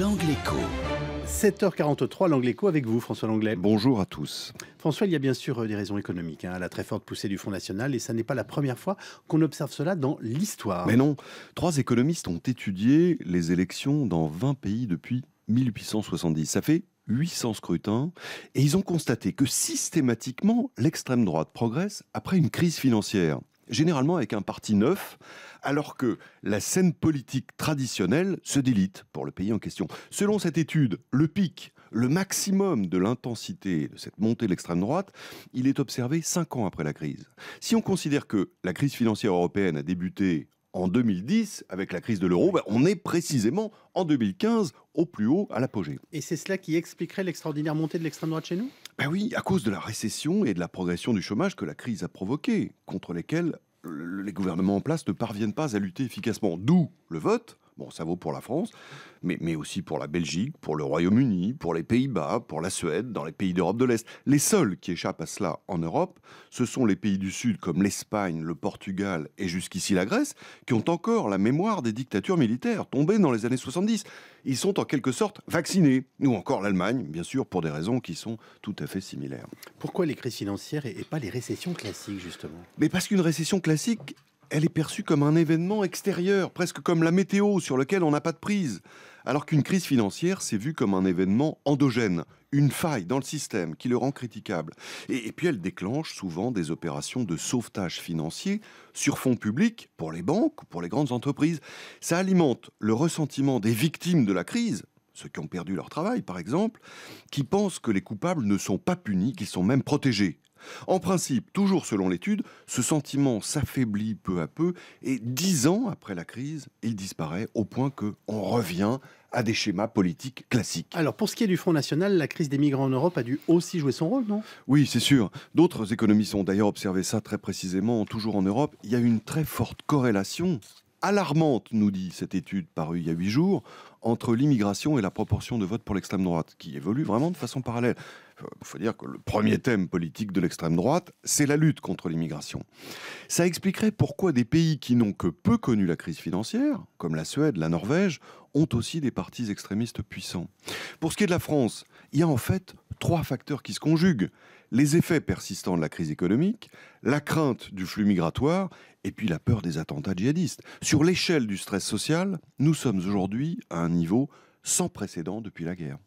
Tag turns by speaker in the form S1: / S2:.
S1: L'Angléco. 7h43, l'Angléco avec vous, François Langlais. Bonjour à tous. François, il y a bien sûr euh, des raisons économiques à hein, la très forte poussée du Front national, et ça n'est pas la première fois qu'on observe cela dans l'histoire. Mais non,
S2: trois économistes ont étudié les élections dans 20 pays depuis 1870. Ça fait 800 scrutins, et ils ont constaté que systématiquement, l'extrême droite progresse après une crise financière généralement avec un parti neuf, alors que la scène politique traditionnelle se délite pour le pays en question. Selon cette étude, le pic, le maximum de l'intensité de cette montée de l'extrême droite, il est observé cinq ans après la crise. Si on considère que la crise financière européenne a débuté en 2010, avec la crise de l'euro, ben, on est précisément en 2015 au plus haut, à l'apogée. Et c'est cela qui expliquerait l'extraordinaire montée de l'extrême droite chez nous Ben oui, à cause de la récession et de la progression du chômage que la crise a provoquée, contre lesquels les gouvernements en place ne parviennent pas à lutter efficacement. D'où le vote Bon, ça vaut pour la France, mais, mais aussi pour la Belgique, pour le Royaume-Uni, pour les Pays-Bas, pour la Suède, dans les pays d'Europe de l'Est. Les seuls qui échappent à cela en Europe, ce sont les pays du Sud comme l'Espagne, le Portugal et jusqu'ici la Grèce, qui ont encore la mémoire des dictatures militaires tombées dans les années 70. Ils sont en quelque sorte vaccinés, ou encore l'Allemagne, bien sûr, pour des raisons qui sont tout à fait similaires. Pourquoi les crises financières et pas les récessions classiques, justement Mais parce qu'une récession classique, elle est perçue comme un événement extérieur, presque comme la météo sur lequel on n'a pas de prise. Alors qu'une crise financière, s'est vue comme un événement endogène, une faille dans le système qui le rend critiquable. Et, puis elle déclenche souvent des opérations de sauvetage financier sur fonds publics pour les banques, pour les grandes entreprises. Ça alimente le ressentiment des victimes de la crise, ceux qui ont perdu leur travail par exemple, qui pensent que les coupables ne sont pas punis, qu'ils sont même protégés. En principe, toujours selon l'étude, ce sentiment s'affaiblit peu à peu et dix ans après la crise, il disparaît au point qu'on revient à des schémas politiques classiques.
S1: Alors pour ce qui est du Front National, la crise des migrants en Europe a dû aussi jouer son rôle, non
S2: Oui, c'est sûr. D'autres économistes ont d'ailleurs observé ça très précisément, toujours en Europe. Il y a une très forte corrélation alarmante, nous dit cette étude parue il y a huit jours, entre l'immigration et la proportion de vote pour l'extrême droite, qui évolue vraiment de façon parallèle. Il faut dire que le premier thème politique de l'extrême droite, c'est la lutte contre l'immigration. Ça expliquerait pourquoi des pays qui n'ont que peu connu la crise financière, comme la Suède, la Norvège, ont aussi des partis extrémistes puissants. Pour ce qui est de la France, il y a en fait trois facteurs qui se conjuguent les effets persistants de la crise économique, la crainte du flux migratoire et puis la peur des attentats djihadistes. Sur l'échelle du stress social, nous sommes aujourd'hui à un niveau sans précédent depuis la guerre.